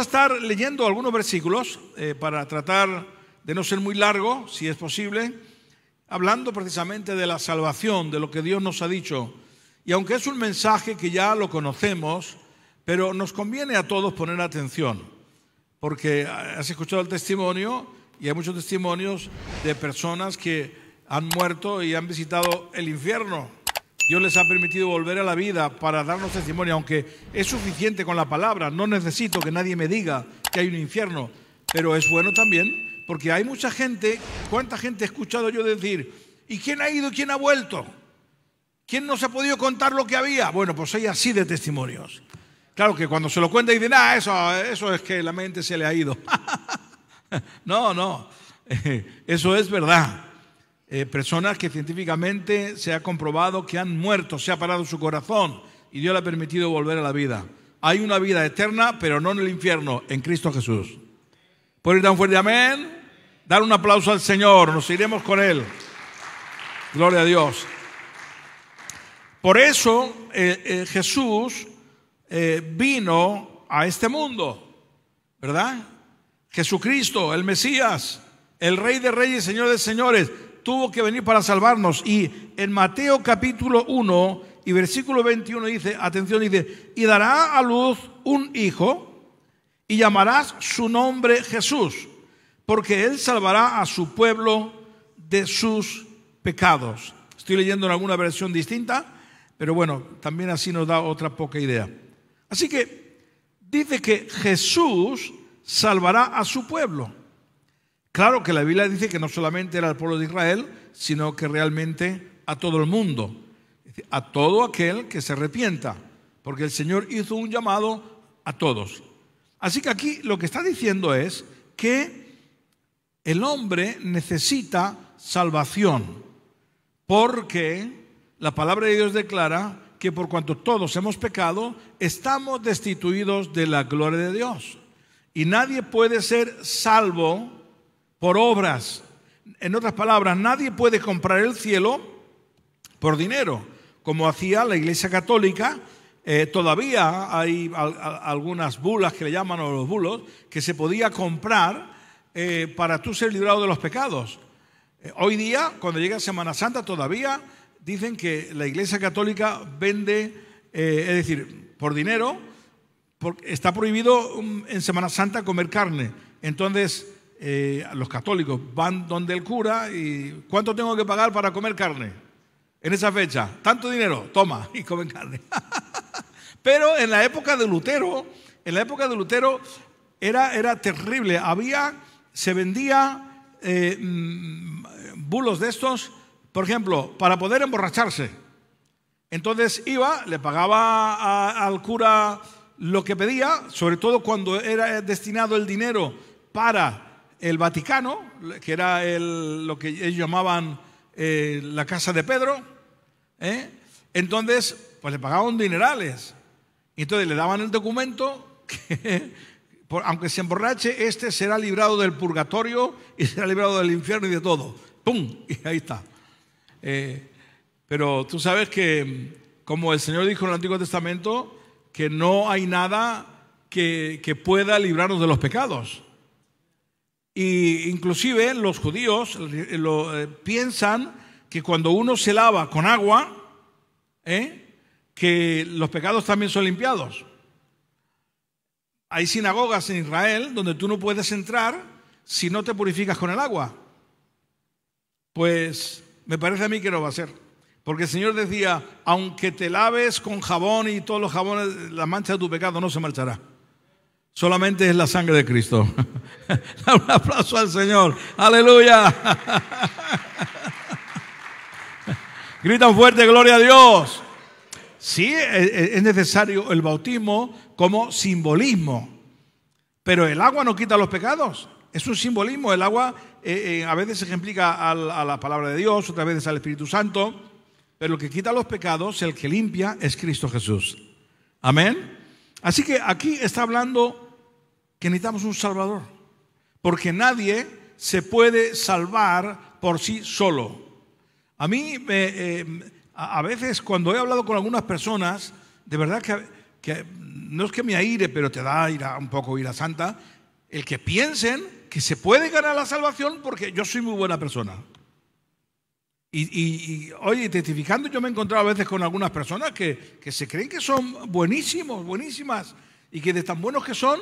a estar leyendo algunos versículos eh, para tratar de no ser muy largo, si es posible, hablando precisamente de la salvación, de lo que Dios nos ha dicho. Y aunque es un mensaje que ya lo conocemos, pero nos conviene a todos poner atención, porque has escuchado el testimonio y hay muchos testimonios de personas que han muerto y han visitado el infierno Dios les ha permitido volver a la vida para darnos testimonio, aunque es suficiente con la palabra, no necesito que nadie me diga que hay un infierno, pero es bueno también, porque hay mucha gente, ¿cuánta gente he escuchado yo decir, ¿y quién ha ido y quién ha vuelto? ¿Quién nos ha podido contar lo que había? Bueno, pues hay así de testimonios. Claro que cuando se lo cuenta y dicen, ah, eso, eso es que la mente se le ha ido. no, no, eso es verdad. Eh, personas que científicamente se ha comprobado que han muerto, se ha parado su corazón y Dios le ha permitido volver a la vida. Hay una vida eterna, pero no en el infierno, en Cristo Jesús. Por ir tan fuerte amén? Dar un aplauso al Señor, nos iremos con Él. Gloria a Dios. Por eso eh, eh, Jesús vino a este mundo, ¿verdad? Jesucristo, el Mesías, el Rey de Reyes, Señor de Señores, tuvo que venir para salvarnos. Y en Mateo capítulo 1 y versículo 21 dice, atención, dice, y dará a luz un hijo y llamarás su nombre Jesús, porque él salvará a su pueblo de sus pecados. Estoy leyendo en alguna versión distinta, pero bueno, también así nos da otra poca idea. Así que dice que Jesús salvará a su pueblo. Claro que la Biblia dice que no solamente era al pueblo de Israel, sino que realmente a todo el mundo, a todo aquel que se arrepienta, porque el Señor hizo un llamado a todos. Así que aquí lo que está diciendo es que el hombre necesita salvación, porque la palabra de Dios declara que por cuanto todos hemos pecado, estamos destituidos de la gloria de Dios. Y nadie puede ser salvo por obras. En otras palabras, nadie puede comprar el cielo por dinero, como hacía la Iglesia Católica. Eh, todavía hay algunas bulas que le llaman los bulos que se podía comprar eh, para tú ser librado de los pecados. Eh, hoy día, cuando llega Semana Santa, todavía dicen que la Iglesia Católica vende, es decir, por dinero, porque está prohibido mm, en Semana Santa comer carne. Entonces, eh, los católicos van donde el cura y ¿cuánto tengo que pagar para comer carne? En esa fecha, tanto dinero, toma y comen carne. Pero en la época de Lutero, en la época de Lutero era, era terrible. Había, se vendía eh, mm, bulos de estos, por ejemplo, para poder emborracharse. Entonces iba, le pagaba al cura lo que pedía, sobre todo cuando era destinado el dinero para el Vaticano, que era lo que ellos llamaban eh, la casa de Pedro, ¿eh? entonces pues le pagaban dinerales. Y entonces le daban el documento que, aunque se emborrache, este será librado del purgatorio y será librado del infierno y de todo. ¡Pum! Y ahí está. Eh, pero tú sabes que, como el Señor dijo en el Antiguo Testamento, que no hay nada que pueda librarnos de los pecados. Y inclusive los judíos eh, eh, piensan que cuando uno se lava con agua, ¿eh? que los pecados también son limpiados. Hay sinagogas en Israel donde tú no puedes entrar si no te purificas con el agua. Pues me parece a mí que no va a ser. Porque el Señor decía, aunque te laves con jabón y todos los jabones, la mancha de tu pecado no se marchará. Solamente es la sangre de Cristo. Un aplauso al Señor. Aleluya. Gritan fuerte, gloria a Dios. Sí, e, e, es necesario el bautismo como simbolismo. Pero el agua no quita los pecados. Es un simbolismo. El agua eh, eh, a veces se a la palabra de Dios, otras veces al Espíritu Santo. Pero el que quita los pecados, el que limpia, es Cristo Jesús. Amén. Así que aquí está hablando que necesitamos un Salvador, porque nadie se puede salvar por sí solo. A mí, eh, eh, a veces cuando he hablado con algunas personas, de verdad que, no es que me aire, pero te da ira, un poco ira santa, el que piensen que se puede ganar la salvación porque yo soy muy buena persona. Y, y, oye, testificando, yo me he encontrado a veces con algunas personas que, que, se creen que son buenísimos, buenísimas, y que de tan buenos que son,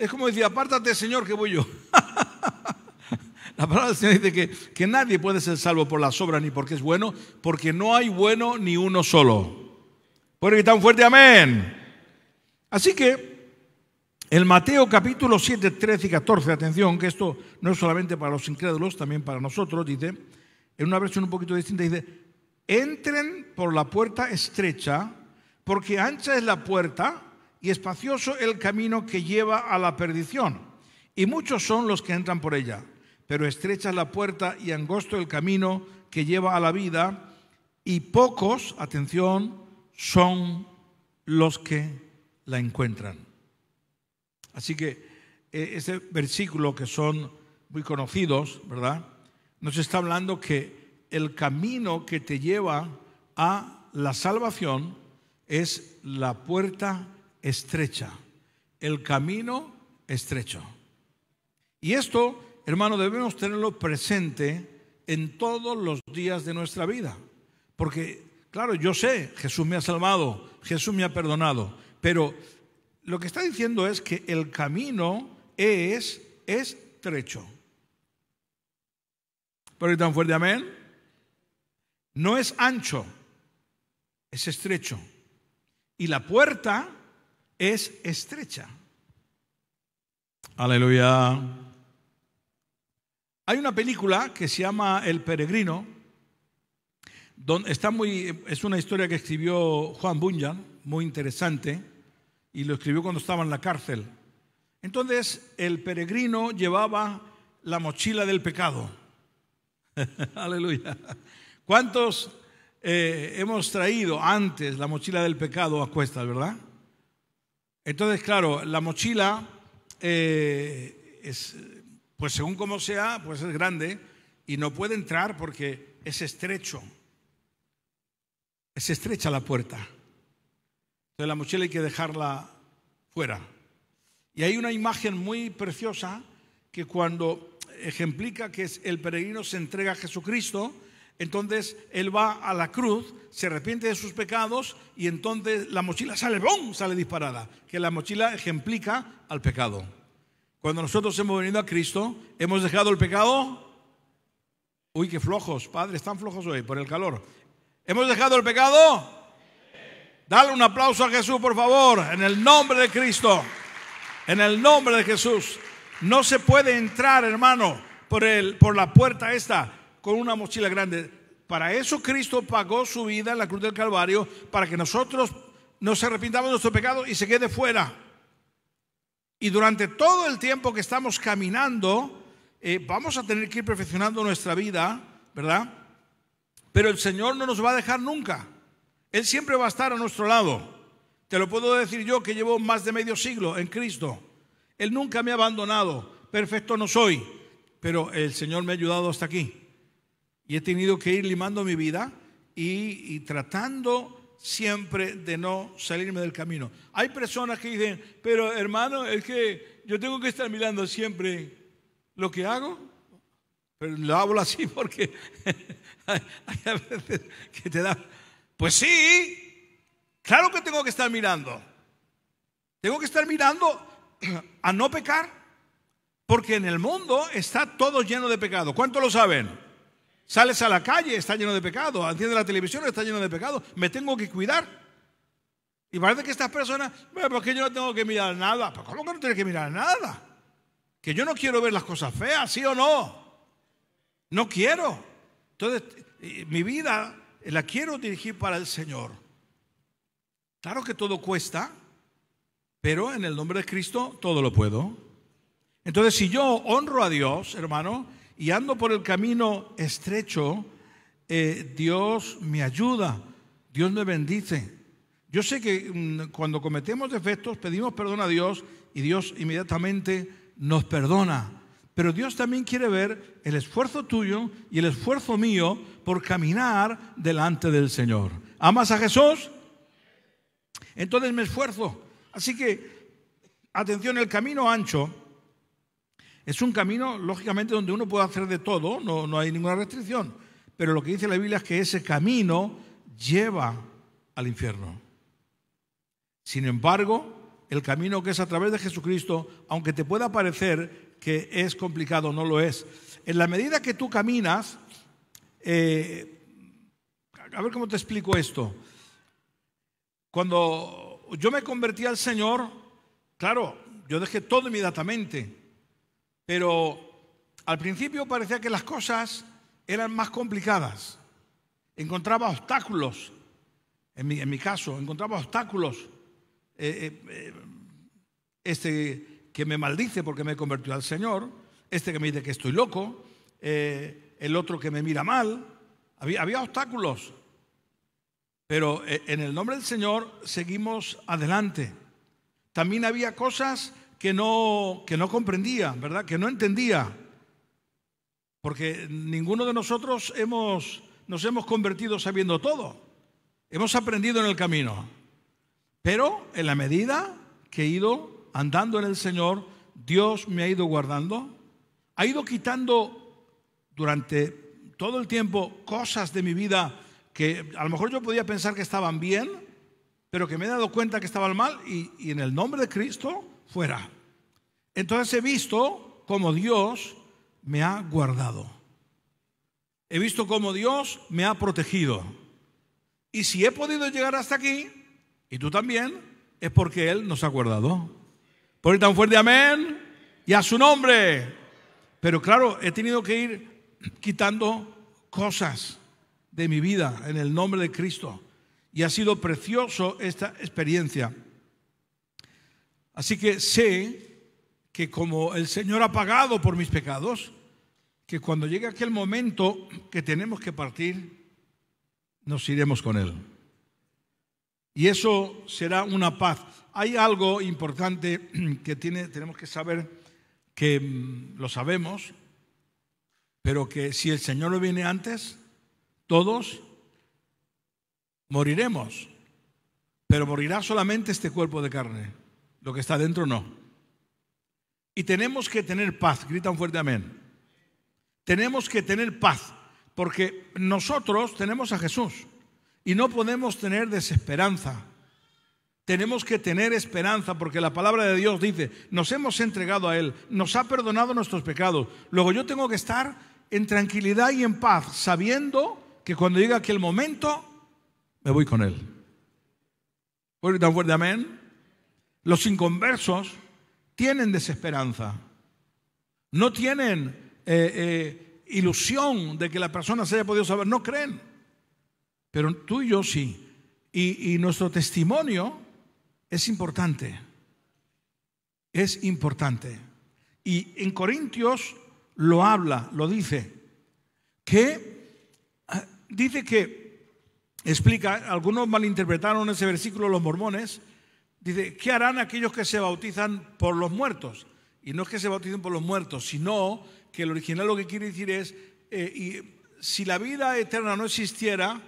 es como decir, apártate Señor que voy yo. La palabra del Señor dice que, nadie puede ser salvo por la sobra ni porque es bueno, porque no hay bueno ni uno solo. Puede que un fuerte, amén. Así que el Mateo capítulo 7, 13 y 14, atención, que esto no es solamente para los incrédulos, también para nosotros, dice, en una versión un poquito distinta, dice, entren por la puerta estrecha, porque ancha es la puerta y espacioso el camino que lleva a la perdición, y muchos son los que entran por ella, pero estrecha la puerta y angosto el camino que lleva a la vida, y pocos, atención, son los que la encuentran. Así que eh, ese versículo que son muy conocidos, ¿verdad? Nos está hablando que el camino que te lleva a la salvación es la puerta estrecha, el camino estrecho. Y esto, hermano, debemos tenerlo presente en todos los días de nuestra vida. Porque, claro, yo sé, Jesús me ha salvado, Jesús me ha perdonado, pero lo que está diciendo es que el camino es estrecho. Pero tan fuerte, amén. No es ancho, es estrecho. Y la puerta es estrecha. Aleluya. Hay una película que se llama El Peregrino, donde está muy, es una historia que escribió Juan Bunyan, muy interesante, y lo escribió cuando estaba en la cárcel. Entonces, el peregrino llevaba la mochila del pecado. Aleluya. ¿Cuántos eh, hemos traído antes la mochila del pecado a cuestas, verdad? Entonces, claro, la mochila, eh, es, pues según como sea, pues es grande y no puede entrar porque es estrecho. Es estrecha la puerta. Entonces la mochila hay que dejarla fuera. Y hay una imagen muy preciosa que cuando ejemplica que es el peregrino se entrega a Jesucristo, entonces él va a la cruz, se arrepiente de sus pecados y entonces la mochila sale, sale disparada. Que la mochila ejemplica al pecado. Cuando nosotros hemos venido a Cristo, hemos dejado el pecado. Uy, qué flojos, padre, están flojos hoy por el calor. ¿Hemos dejado el pecado? Dale un aplauso a Jesús, por favor, en el nombre de Cristo. En el nombre de Jesús. No se puede entrar, hermano, por, el, por la puerta esta con una mochila grande. Para eso Cristo pagó su vida en la cruz del Calvario, para que nosotros nos arrepintamos de nuestro pecado y se quede fuera. Y durante todo el tiempo que estamos caminando, eh, vamos a tener que ir perfeccionando nuestra vida, ¿verdad? Pero el Señor no nos va a dejar nunca. Él siempre va a estar a nuestro lado. Te lo puedo decir yo que llevo más de medio siglo en Cristo. Él nunca me ha abandonado. Perfecto no soy, pero el Señor me ha ayudado hasta aquí. Y he tenido que ir limando mi vida y, tratando siempre de no salirme del camino. Hay personas que dicen, pero hermano, es que yo tengo que estar mirando siempre lo que hago. Pero lo hablo así porque hay, veces que te da... Pues sí, claro que tengo que estar mirando. Tengo que estar mirando a no pecar, porque en el mundo está todo lleno de pecado. ¿Cuánto lo saben? Sales a la calle, está lleno de pecado. Atiende la televisión, está lleno de pecado. Me tengo que cuidar. Y parece que estas personas, bueno, porque yo no tengo que mirar nada. ¿Por pues, ¿Cómo que no tienes que mirar nada? Que yo no quiero ver las cosas feas, ¿sí o no? No quiero. Entonces, eh, mi vida la quiero dirigir para el Señor. Claro que todo cuesta, pero en el nombre de Cristo todo lo puedo. Entonces, si yo honro a Dios, hermano, y ando por el camino estrecho, eh, Dios me ayuda, Dios me bendice. Yo sé que mm, cuando cometemos defectos pedimos perdón a Dios y Dios inmediatamente nos perdona. Pero Dios también quiere ver el esfuerzo tuyo y el esfuerzo mío por caminar delante del Señor. ¿Amas a Jesús? Entonces me esfuerzo. Así que, atención, el camino ancho es un camino, lógicamente, donde uno puede hacer de todo, no, hay ninguna restricción. Pero lo que dice la Biblia es que ese camino lleva al infierno. Sin embargo, el camino que es a través de Jesucristo, aunque te pueda parecer que es complicado, no lo es. En la medida que tú caminas, eh, a ver cómo te explico esto. Cuando yo me convertí al Señor, claro, yo dejé todo inmediatamente. Pero al principio parecía que las cosas eran más complicadas. Encontraba obstáculos, en mi, caso, encontraba obstáculos. Eh, eh, eh, este que me maldice porque me he al Señor, este que me dice que estoy loco, el otro que me mira mal. Había, había obstáculos. Pero en el nombre del Señor seguimos adelante. También había cosas que no, que no comprendía, ¿verdad? Que no entendía. Porque ninguno de nosotros hemos, nos hemos convertido sabiendo todo. Hemos aprendido en el camino. Pero en la medida que he ido andando en el Señor, Dios me ha ido guardando. Ha ido quitando durante todo el tiempo cosas de mi vida que a lo mejor yo podía pensar que estaban bien, pero que me he dado cuenta que estaban mal y en el nombre de Cristo fuera. Entonces he visto cómo Dios me ha guardado. He visto cómo Dios me ha protegido. Y si he podido llegar hasta aquí, y tú también, es porque Él nos ha guardado. Por tan fuerte amén y a su nombre. Pero claro, he tenido que ir quitando cosas de mi vida en el nombre de Cristo. Y ha sido precioso esta experiencia. Así que sé que como el Señor ha pagado por mis pecados, que cuando llegue aquel momento que tenemos que partir, nos iremos con Él. Y eso será una paz. Hay algo importante que tiene, tenemos que saber, que mm, lo sabemos, pero que si el Señor no viene antes, todos moriremos, pero morirá solamente este cuerpo de carne. Lo que está dentro no. Y tenemos que tener paz. Gritan fuerte amén. Tenemos que tener paz porque nosotros tenemos a Jesús y no podemos tener desesperanza. Tenemos que tener esperanza porque la palabra de Dios dice, nos hemos entregado a Él, nos ha perdonado nuestros pecados. Luego yo tengo que estar en tranquilidad y en paz, sabiendo que cuando llegue aquel momento, me voy con Él. ¿Puedo gritar fuerte amén? Los inconversos tienen desesperanza, no tienen eh, eh, ilusión de que la persona se haya podido saber, no creen, pero tú y yo sí. Y, y nuestro testimonio es importante, es importante. Y en Corintios lo habla, lo dice, que ah, dice que, explica, algunos malinterpretaron ese versículo los mormones, Dice, ¿qué harán aquellos que se bautizan por los muertos? Y no es que se bauticen por los muertos, sino que el original lo que quiere decir es, eh, y si la vida eterna no existiera,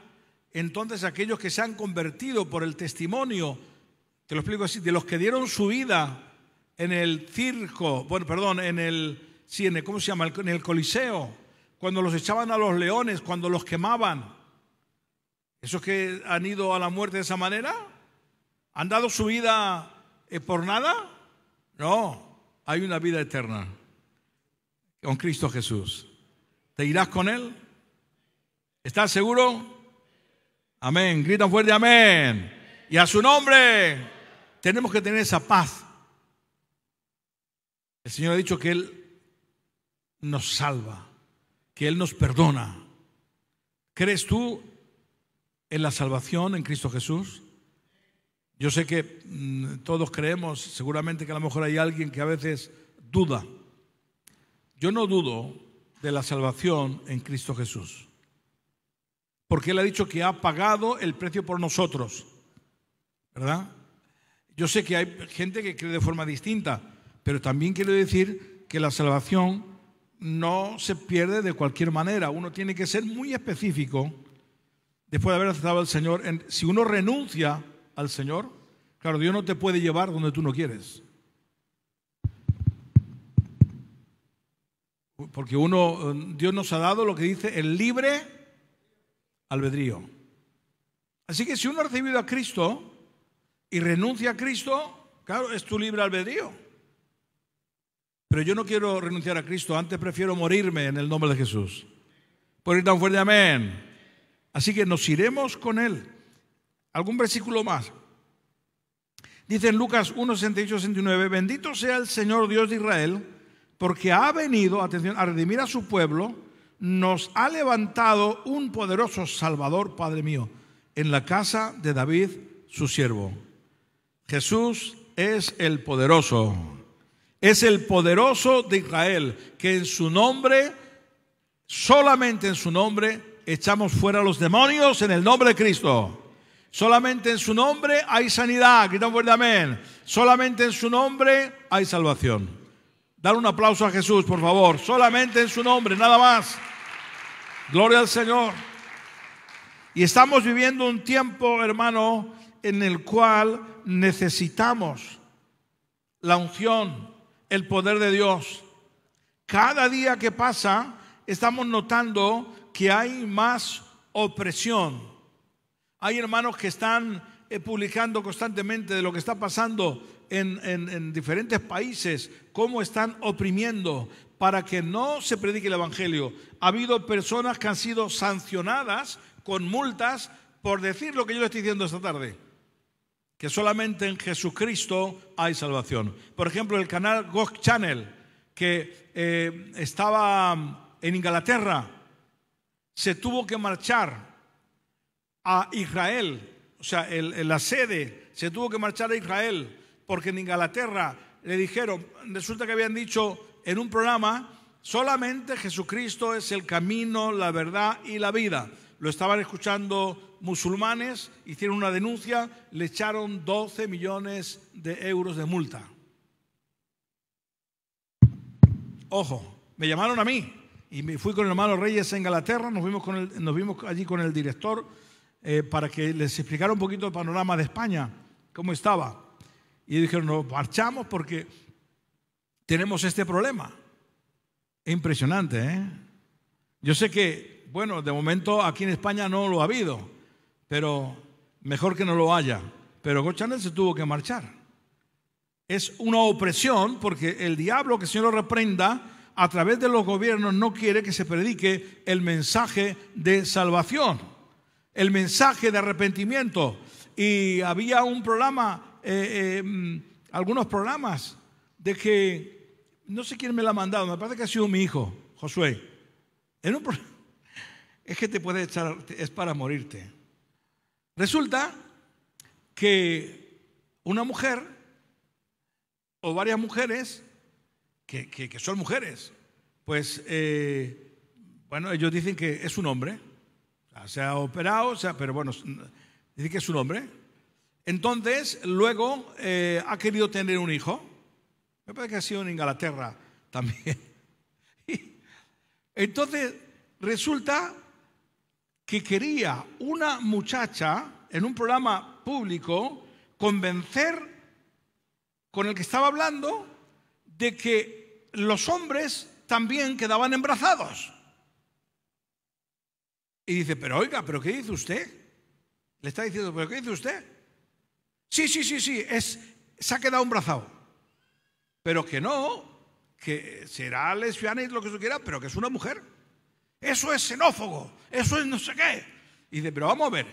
entonces aquellos que se han convertido por el testimonio, te lo explico así, de los que dieron su vida en el circo, bueno, perdón, en el, cine ¿cómo se llama? En el coliseo, cuando los echaban a los leones, cuando los quemaban, esos que han ido a la muerte de esa manera, ¿Han dado su vida eh, por nada? No, hay una vida eterna con Cristo Jesús. ¿Te irás con Él? ¿Estás seguro? Amén. Gritan fuerte, amén. Y a su nombre tenemos que tener esa paz. El Señor ha dicho que Él nos salva, que Él nos perdona. ¿Crees tú en la salvación en Cristo Jesús? Yo sé que mm, todos creemos, seguramente que a lo mejor hay alguien que a veces duda. Yo no dudo de la salvación en Cristo Jesús, porque Él ha dicho que ha pagado el precio por nosotros, ¿verdad? Yo sé que hay gente que cree de forma distinta, pero también quiero decir que la salvación no se pierde de cualquier manera. Uno tiene que ser muy específico después de haber aceptado al Señor. Si uno renuncia al Señor? Claro, Dios no te puede llevar donde tú no quieres. Porque uno, eh, Dios nos ha dado lo que dice el libre albedrío. Así que si uno ha recibido a Cristo y renuncia a Cristo, claro, es tu libre albedrío. Pero yo no quiero renunciar a Cristo, antes prefiero morirme en el nombre de Jesús. Por ir tan fuerte, amén. Así que nos iremos con Él. ¿Algún versículo más? Dice en Lucas 1, 68, 69, bendito sea el Señor Dios de Israel, porque ha venido, atención, a redimir a su pueblo, nos ha levantado un poderoso Salvador, Padre mío, en la casa de David, su siervo. Jesús es el poderoso, es el poderoso de Israel, que en su nombre, solamente en su nombre, echamos fuera los demonios en el nombre de Cristo. Solamente en su nombre hay sanidad. Gritamos fuerte amén. Solamente en su nombre hay salvación. Dar un aplauso a Jesús, por favor. Solamente en su nombre, nada más. Gloria al Señor. Y estamos viviendo un tiempo, hermano, en el cual necesitamos la unción, el poder de Dios. Cada día que pasa, estamos notando que hay más opresión hay hermanos que están eh, publicando constantemente de lo que está pasando en, diferentes países, cómo están oprimiendo para que no se predique el Evangelio. Ha habido personas que han sido sancionadas con multas por decir lo que yo estoy diciendo esta tarde, que solamente en Jesucristo hay salvación. Por ejemplo, el canal Gog Channel, que eh, estaba en Inglaterra, se tuvo que marchar a Israel, o sea, la sede se tuvo que marchar a Israel porque en Inglaterra le dijeron, resulta que habían dicho en un programa, solamente Jesucristo es el camino, la verdad y la vida. Lo estaban escuchando musulmanes, hicieron una denuncia, le echaron 12 millones de euros de multa. Ojo, me llamaron a mí y me fui con el hermano Reyes a Inglaterra, nos vimos, con nos vimos allí con el director eh, para que les explicara un poquito el panorama de España, cómo estaba. Y dijeron, nos marchamos porque tenemos este problema. Impresionante, ¿eh? Yo sé que, bueno, de momento aquí en España no lo ha habido, pero mejor que no lo haya. Pero Gochanel se tuvo que marchar. Es una opresión porque el diablo, que el Señor lo reprenda, a través de los gobiernos no quiere que se predique el mensaje de salvación el mensaje de arrepentimiento. Y había un programa, eh, eh, mm, algunos programas, de que, no sé quién me lo ha mandado, me parece que ha sido mi hijo, Josué. En es que te puede echar, es para morirte. Resulta que una mujer o varias mujeres, que, son mujeres, pues, eh, bueno, ellos dicen que es un hombre, Ah, se ha operado, pero bueno, dice que es un hombre. Entonces, luego eh, ha querido tener un hijo. Me parece que ha sido en Inglaterra también. Entonces, resulta que quería una muchacha en un programa público convencer con el que estaba hablando de que los hombres también quedaban embarazados. Y dice, pero oiga, ¿pero qué dice usted? Le está diciendo, ¿pero qué dice usted? Sí, sí, sí, sí, es, se ha quedado un brazado. Pero que no, que será lesbiana y lo que tú quiera, pero que es una mujer. Eso es xenófobo, eso es no sé qué. Y dice, pero vamos a ver,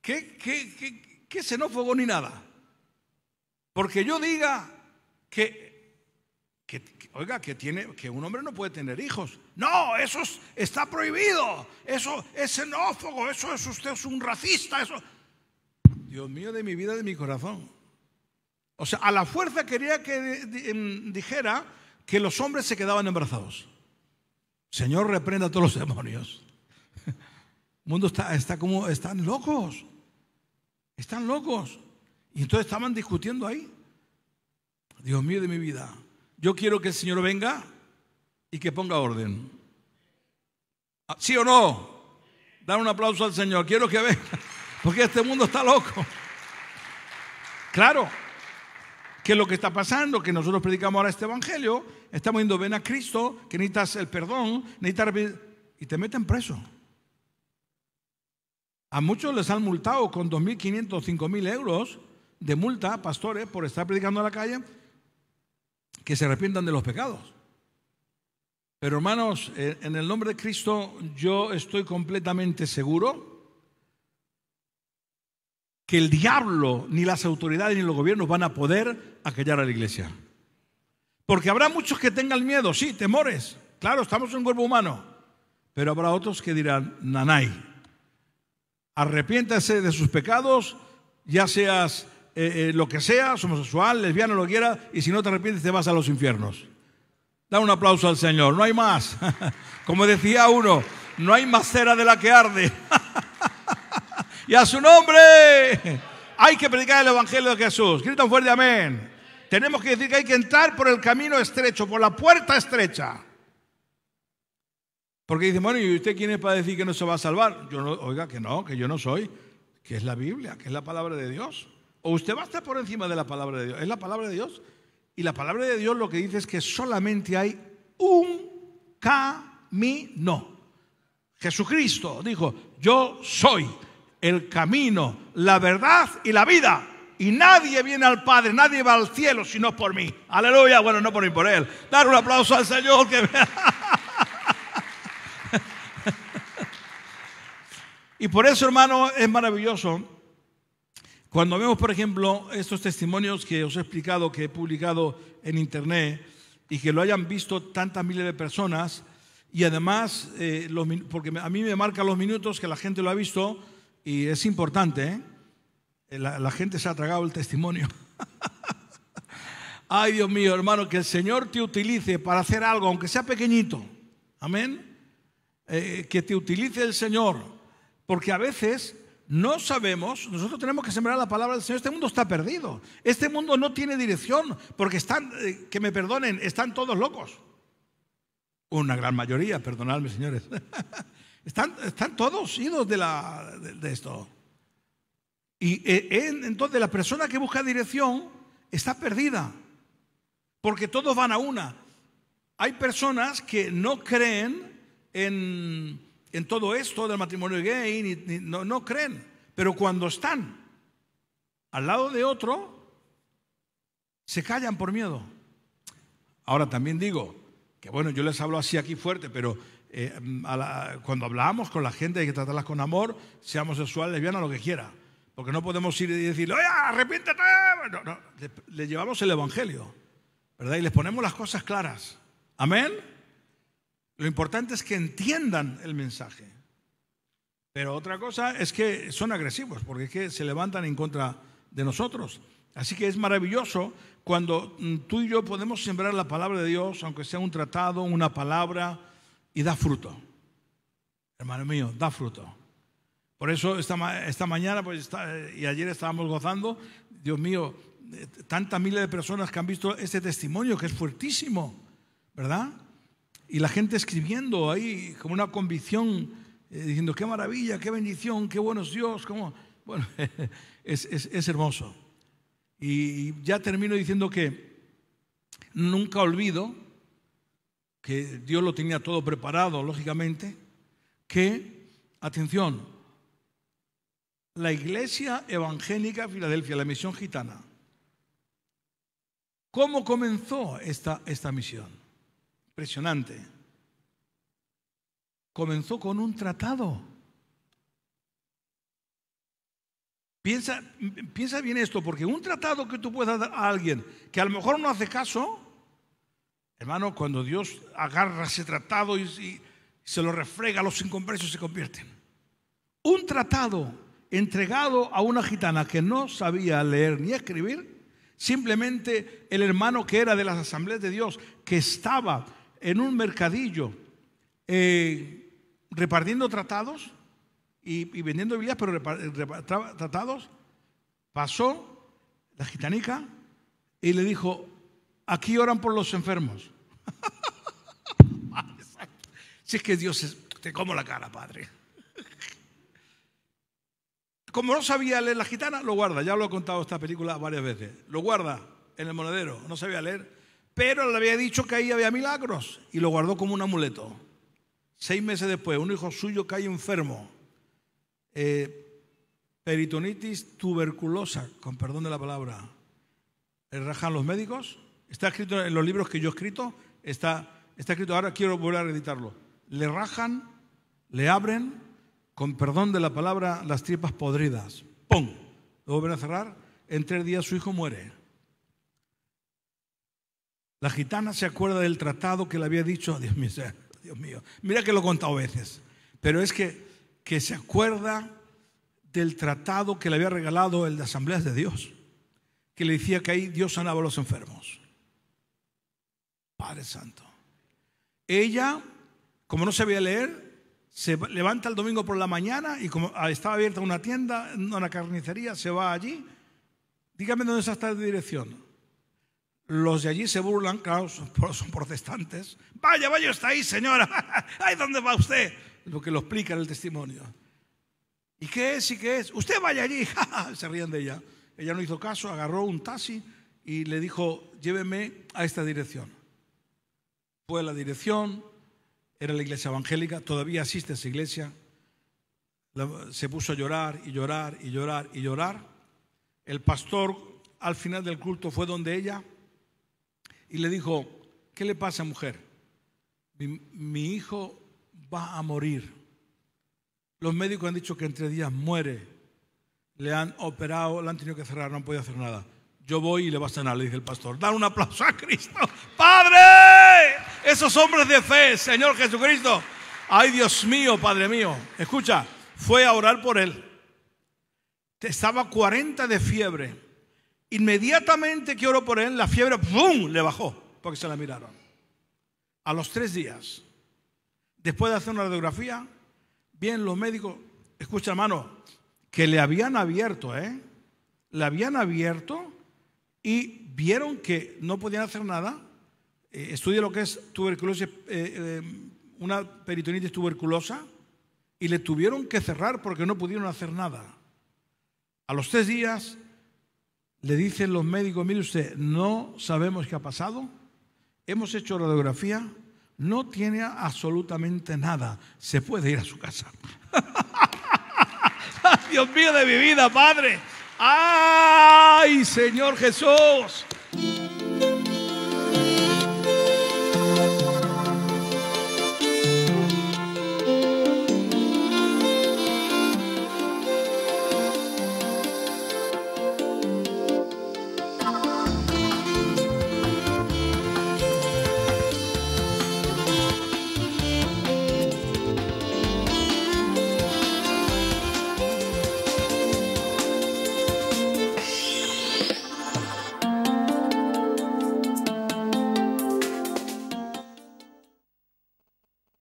¿qué, qué, qué, qué xenófobo ni nada? Porque yo diga que oiga, que, tiene, que un hombre no puede tener hijos. No, eso está prohibido. Eso es xenófobo. Eso es usted es un racista. Eso. Dios mío, de mi vida, de mi corazón. O sea, a la fuerza quería que em, dijera que los hombres se quedaban embarazados. Señor, reprenda a todos los demonios. El mundo está, está como, están locos. Están locos. Y entonces estaban discutiendo ahí. Dios mío de mi vida. Yo quiero que el Señor venga y que ponga orden. Ah, ¿Sí o no? Dar un aplauso al Señor. Quiero que venga, porque este mundo está loco. Claro, que lo que está pasando, que nosotros predicamos ahora este evangelio, estamos yendo, ven a Cristo, que necesitas el perdón, necesitas. y te meten preso. A muchos les han multado con 2.500, 5.000 euros de multa, pastores, por estar predicando en la calle que se arrepientan de los pecados. Pero hermanos, en el nombre de Cristo yo estoy completamente seguro que el diablo, ni las autoridades, ni los gobiernos van a poder acallar a la iglesia. Porque habrá muchos que tengan miedo, sí, temores. Claro, estamos en un cuerpo humano. Pero habrá otros que dirán, nanay, arrepiéntase de sus pecados, ya seas eh, eh, lo que sea, homosexual, lesbiana, lo que quiera, y si no te arrepientes te vas a los infiernos. Da un aplauso al Señor, no hay más. Como decía uno, no hay más cera de la que arde. y a su nombre hay que predicar el Evangelio de Jesús. Grita fuerte, amén. Tenemos que decir que hay que entrar por el camino estrecho, por la puerta estrecha. Porque dice, bueno, ¿y usted quién es para decir que no se va a salvar? Yo no, oiga, que no, que yo no soy, que es la Biblia, que es la palabra de Dios o usted va a estar por encima de la palabra de Dios. Es la palabra de Dios. Y la palabra de Dios lo que dice es que solamente hay un camino. Jesucristo dijo, yo soy el camino, la verdad y la vida. Y nadie viene al Padre, nadie va al cielo sino por mí. Aleluya, bueno, no por mí, por Él. Dar un aplauso al Señor que... y por eso, hermano, es maravilloso cuando vemos, por ejemplo, estos testimonios que os he explicado, que he publicado en internet y que lo hayan visto tantas miles de personas, y además, eh, los, porque a mí me marcan los minutos que la gente lo ha visto y es importante, ¿eh? Eh, la, gente se ha tragado el testimonio. Ay, Dios mío, hermano, que el Señor te utilice para hacer algo, aunque sea pequeñito. Amén. que te utilice el Señor. Porque a veces no sabemos, nosotros tenemos que sembrar la palabra del Señor. Este mundo está perdido. Este mundo no tiene dirección porque están, eh, que me perdonen, están todos locos. Una gran mayoría, perdonadme señores. están, están, todos idos de, la, esto. Y eh, entonces la persona que busca dirección está perdida porque todos van a una. Hay personas que no creen en en todo esto del matrimonio gay, no, creen, pero cuando están al lado de otro, se callan por miedo. Ahora también digo que, bueno, yo les hablo así aquí fuerte, pero eh, cuando hablamos con la gente hay que tratarlas con amor, sea homosexual, lesbiana, lo que quiera. Porque no podemos ir y decirle, oye, arrepiéntete. No, no. Le, le, llevamos el Evangelio, ¿verdad? Y les ponemos las cosas claras. Amén. Lo importante es que entiendan el mensaje. Pero otra cosa es que son agresivos, porque es que se levantan en contra de nosotros. Así que es maravilloso cuando mm, tú y yo podemos sembrar la palabra de Dios, aunque sea un tratado, una palabra, y da fruto. Hermano mío, da fruto. Por eso esta, mañana pues, y ayer estábamos gozando, Dios mío, eh, tantas miles de personas que han visto este testimonio que es fuertísimo, ¿verdad? y la gente escribiendo ahí como una convicción, eh, diciendo, qué maravilla, qué bendición, qué buenos Dios, cómo... bueno, es, hermoso. Y ya termino diciendo que nunca olvido que Dios lo tenía todo preparado, lógicamente, que, atención, la Iglesia Evangélica de Filadelfia, la misión gitana, ¿cómo comenzó esta, esta misión? Impresionante. Comenzó con un tratado. Piensa, piensa bien esto, porque un tratado que tú puedas dar a alguien que a lo mejor no hace caso, hermano, cuando Dios agarra ese tratado y, se lo refrega los inconversos, se convierten. Un tratado entregado a una gitana que no sabía leer ni escribir, simplemente el hermano que era de las asambleas de Dios, que estaba en un mercadillo eh, repartiendo tratados y, vendiendo Biblias, pero tratados, pasó la gitanica y le dijo, aquí oran por los enfermos. si es que Dios es, te como la cara, Padre. Como no sabía leer la gitana, lo guarda. Ya lo he contado esta película varias veces. Lo guarda en el monedero. No sabía leer. Pero le había dicho que ahí había milagros y lo guardó como un amuleto. Seis meses después, un hijo suyo cae enfermo. Eh, peritonitis tuberculosa, con perdón de la palabra. Le eh, rajan los médicos. Está escrito en los libros que yo he escrito. Está, está escrito, ahora quiero volver a editarlo. Le rajan, le abren, con perdón de la palabra, las tripas podridas. ¡Pum! Lo vuelven a cerrar. En tres días su hijo muere. La gitana se acuerda del tratado que le había dicho, oh, Dios mío, Dios mío, mira que lo he contado veces, pero es que, que se acuerda del tratado que le había regalado el de Asambleas de Dios, que le decía que ahí Dios sanaba a los enfermos. Padre Santo. Ella, como no sabía leer, se levanta el domingo por la mañana y como ah, estaba abierta una tienda, una carnicería, se va allí. Dígame dónde está esta dirección. Los de allí se burlan, claro, son, protestantes. Vaya, vaya, está ahí, señora. ¿Ahí dónde va usted? Lo que lo explica en el testimonio. ¿Y qué es? ¿Y qué es? Usted vaya allí. se ríen de ella. Ella no hizo caso, agarró un taxi y le dijo, lléveme a esta dirección. Fue la dirección, era la iglesia evangélica, todavía asiste a esa iglesia. Se puso a llorar y llorar y llorar y llorar. El pastor al final del culto fue donde ella y le dijo, ¿qué le pasa mujer? Mi, hijo va a morir. Los médicos han dicho que entre días muere. Le han operado, le han tenido que cerrar, no han podido hacer nada. Yo voy y le vas a sanar, le dice el pastor. Dan un aplauso a Cristo. Padre, esos hombres de fe, Señor Jesucristo. Ay, Dios mío, Padre mío. Escucha, fue a orar por él. Estaba 40 de fiebre. Inmediatamente que oró por él, la fiebre ¡pum! le bajó porque se la miraron. A los tres días, después de hacer una radiografía, bien los médicos, escucha hermano, que le habían abierto, ¿eh? Le habían abierto y vieron que no podían hacer nada. estudió eh, estudia lo que es tuberculosis, eh, eh, una peritonitis tuberculosa, y le tuvieron que cerrar porque no pudieron hacer nada. A los tres días le dicen los médicos, mire usted, no sabemos qué ha pasado, hemos hecho radiografía, no tiene absolutamente nada, se puede ir a su casa. Dios mío de mi vida, Padre. ¡Ay, Señor Jesús!